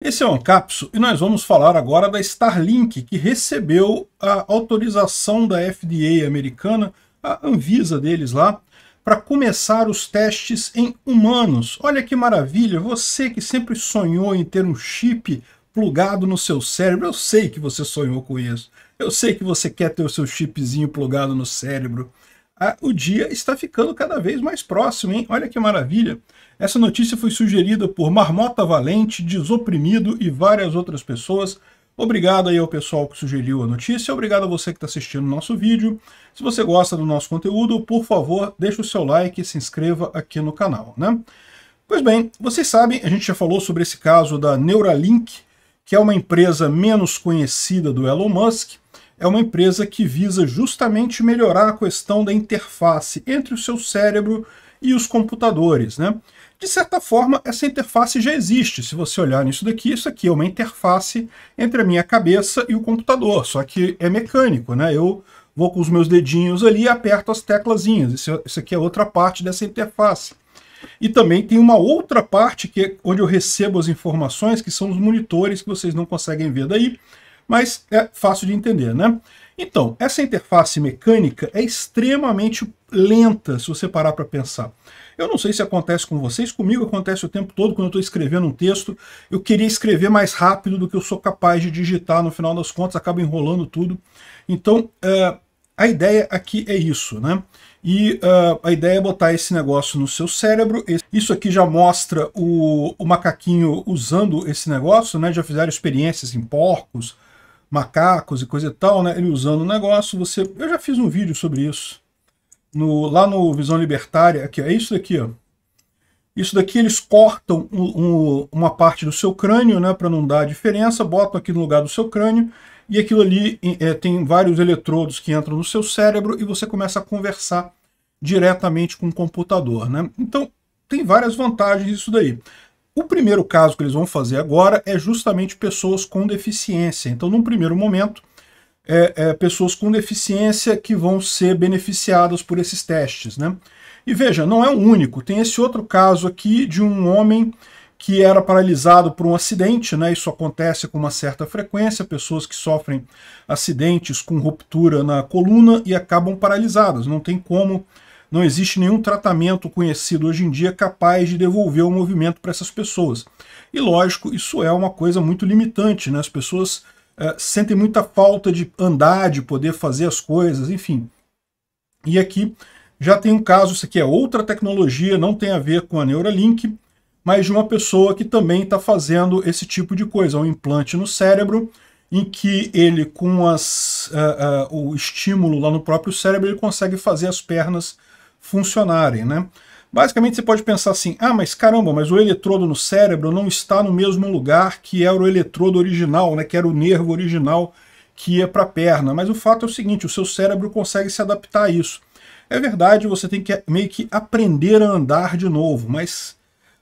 Esse é o Ancapso e nós vamos falar agora da Starlink, que recebeu a autorização da FDA americana, a Anvisa deles lá, para começar os testes em humanos. Olha que maravilha, você que sempre sonhou em ter um chip plugado no seu cérebro, eu sei que você sonhou com isso, eu sei que você quer ter o seu chipzinho plugado no cérebro, o dia está ficando cada vez mais próximo, hein? Olha que maravilha! Essa notícia foi sugerida por Marmota Valente, Desoprimido e várias outras pessoas. Obrigado aí ao pessoal que sugeriu a notícia, obrigado a você que está assistindo o nosso vídeo. Se você gosta do nosso conteúdo, por favor, deixe o seu like e se inscreva aqui no canal, né? Pois bem, vocês sabem, a gente já falou sobre esse caso da Neuralink, que é uma empresa menos conhecida do Elon Musk, é uma empresa que visa justamente melhorar a questão da interface entre o seu cérebro e os computadores, né? De certa forma, essa interface já existe. Se você olhar nisso daqui, isso aqui é uma interface entre a minha cabeça e o computador, só que é mecânico, né? Eu vou com os meus dedinhos ali e aperto as teclasinhas. Isso, isso aqui é outra parte dessa interface. E também tem uma outra parte que é onde eu recebo as informações, que são os monitores que vocês não conseguem ver daí, mas é fácil de entender, né? Então, essa interface mecânica é extremamente lenta, se você parar para pensar. Eu não sei se acontece com vocês, comigo acontece o tempo todo quando eu estou escrevendo um texto. Eu queria escrever mais rápido do que eu sou capaz de digitar, no final das contas acaba enrolando tudo. Então, é, a ideia aqui é isso, né? E uh, a ideia é botar esse negócio no seu cérebro. Isso aqui já mostra o, o macaquinho usando esse negócio, né? Já fizeram experiências em porcos, macacos e coisa e tal, né? Ele usando o negócio, você... Eu já fiz um vídeo sobre isso. No, lá no Visão Libertária, aqui, é isso daqui, ó. Isso daqui eles cortam um, um, uma parte do seu crânio, né, para não dar diferença, botam aqui no lugar do seu crânio, e aquilo ali é, tem vários eletrodos que entram no seu cérebro e você começa a conversar diretamente com o computador. Né? Então, tem várias vantagens isso daí. O primeiro caso que eles vão fazer agora é justamente pessoas com deficiência. Então, num primeiro momento, é, é, pessoas com deficiência que vão ser beneficiadas por esses testes. Né? E veja, não é o único. Tem esse outro caso aqui de um homem que era paralisado por um acidente, né? Isso acontece com uma certa frequência, pessoas que sofrem acidentes com ruptura na coluna e acabam paralisadas, não tem como não existe nenhum tratamento conhecido hoje em dia capaz de devolver o movimento para essas pessoas. E lógico, isso é uma coisa muito limitante, né? As pessoas é, sentem muita falta de andar, de poder fazer as coisas, enfim. E aqui já tem um caso, isso aqui é outra tecnologia, não tem a ver com a Neuralink, mas de uma pessoa que também está fazendo esse tipo de coisa, um implante no cérebro, em que ele, com as, uh, uh, o estímulo lá no próprio cérebro, ele consegue fazer as pernas funcionarem, né? Basicamente você pode pensar assim, ah, mas caramba, mas o eletrodo no cérebro não está no mesmo lugar que era o eletrodo original, né, que era o nervo original que ia para a perna. Mas o fato é o seguinte, o seu cérebro consegue se adaptar a isso. É verdade, você tem que meio que aprender a andar de novo, mas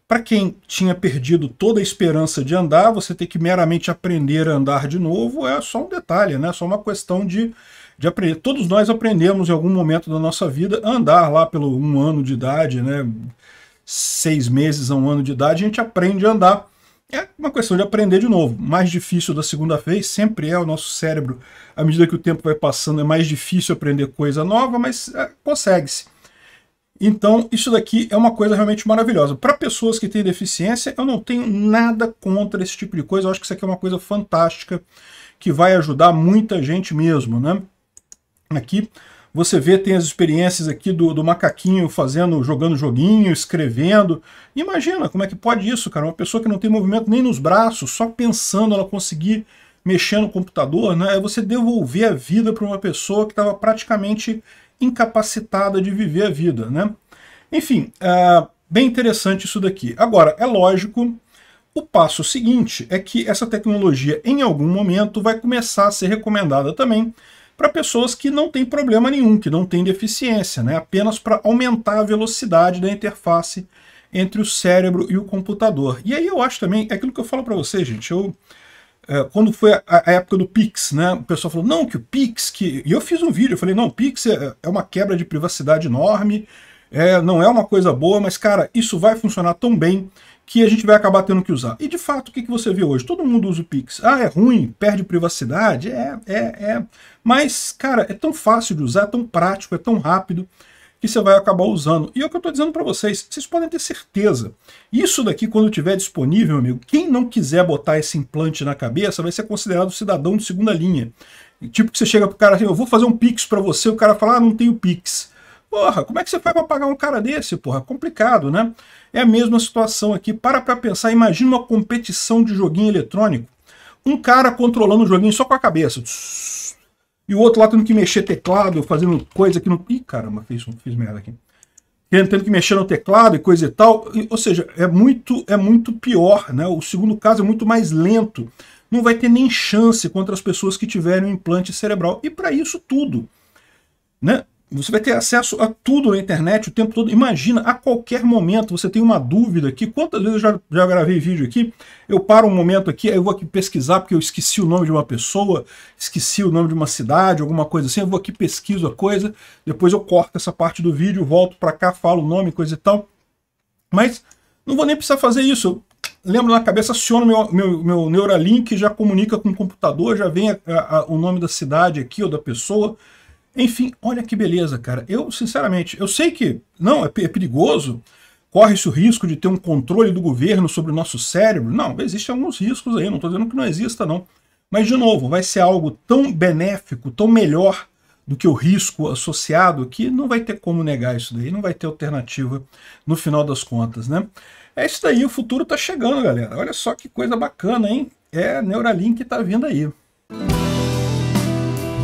para quem tinha perdido toda a esperança de andar, você ter que meramente aprender a andar de novo é só um detalhe, né? É só uma questão de de aprender. Todos nós aprendemos em algum momento da nossa vida andar lá pelo um ano de idade, né? Seis meses a um ano de idade, a gente aprende a andar. É uma questão de aprender de novo. Mais difícil da segunda vez sempre é o nosso cérebro. À medida que o tempo vai passando, é mais difícil aprender coisa nova, mas é, consegue-se. Então, isso daqui é uma coisa realmente maravilhosa. Para pessoas que têm deficiência, eu não tenho nada contra esse tipo de coisa. Eu acho que isso aqui é uma coisa fantástica que vai ajudar muita gente mesmo, né? Aqui você vê, tem as experiências aqui do, do macaquinho fazendo, jogando joguinho, escrevendo. Imagina como é que pode isso, cara? Uma pessoa que não tem movimento nem nos braços, só pensando ela conseguir mexer no computador, né, é você devolver a vida para uma pessoa que estava praticamente incapacitada de viver a vida. Né? Enfim, é, bem interessante isso daqui. Agora, é lógico, o passo seguinte é que essa tecnologia, em algum momento, vai começar a ser recomendada também para pessoas que não têm problema nenhum, que não têm deficiência, né? apenas para aumentar a velocidade da interface entre o cérebro e o computador. E aí eu acho também, é aquilo que eu falo para vocês, gente, eu, é, quando foi a, a, época do Pix, né, o pessoal falou, não, que o Pix, que... e eu fiz um vídeo, eu falei, não, o Pix é, é uma quebra de privacidade enorme, é, não é uma coisa boa, mas, cara, isso vai funcionar tão bem que a gente vai acabar tendo que usar. E de fato, o que, que você vê hoje? Todo mundo usa o Pix. Ah, é ruim, perde privacidade, é, é, é. Mas, cara, é tão fácil de usar, é tão prático, é tão rápido que você vai acabar usando. E é o que eu estou dizendo para vocês, vocês podem ter certeza. Isso daqui, quando tiver disponível, amigo, quem não quiser botar esse implante na cabeça vai ser considerado cidadão de segunda linha. Tipo que você chega pro cara, assim, eu vou fazer um Pix para você, o cara fala, ah, não tenho Pix. Porra, como é que você faz para pagar um cara desse, porra? Complicado, né? É a mesma situação aqui. Para para pensar, imagina uma competição de joguinho eletrônico. Um cara controlando o joguinho só com a cabeça. E o outro lá tendo que mexer teclado, fazendo coisa que não... Ih, caramba, fiz, fiz merda aqui. Tendo que mexer no teclado e coisa e tal. ou seja, é muito, é muito pior, né? O segundo caso é muito mais lento. Não vai ter nem chance contra as pessoas que tiverem um implante cerebral. E para isso tudo, né? Você vai ter acesso a tudo na internet o tempo todo. Imagina, a qualquer momento você tem uma dúvida aqui. Quantas vezes eu já, já gravei vídeo aqui? Eu paro um momento aqui, eu vou aqui pesquisar porque eu esqueci o nome de uma pessoa, esqueci o nome de uma cidade, alguma coisa assim. Eu vou aqui, pesquiso a coisa, depois eu corto essa parte do vídeo, volto para cá, falo o nome, coisa e tal. Mas não vou nem precisar fazer isso. Eu lembro na cabeça, aciono meu, meu, meu Neuralink, já comunica com o computador, já vem a, a, o nome da cidade aqui ou da pessoa enfim, olha que beleza, cara. Eu, sinceramente, eu sei que não é, é perigoso, corre-se o risco de ter um controle do governo sobre o nosso cérebro. Não, existem alguns riscos aí, não estou dizendo que não exista, não. Mas, de novo, vai ser algo tão benéfico, tão melhor do que o risco associado, que não vai ter como negar isso daí, não vai ter alternativa no final das contas, né? É isso daí, o futuro está chegando, galera. Olha só que coisa bacana, hein? É, Neuralink está vindo aí.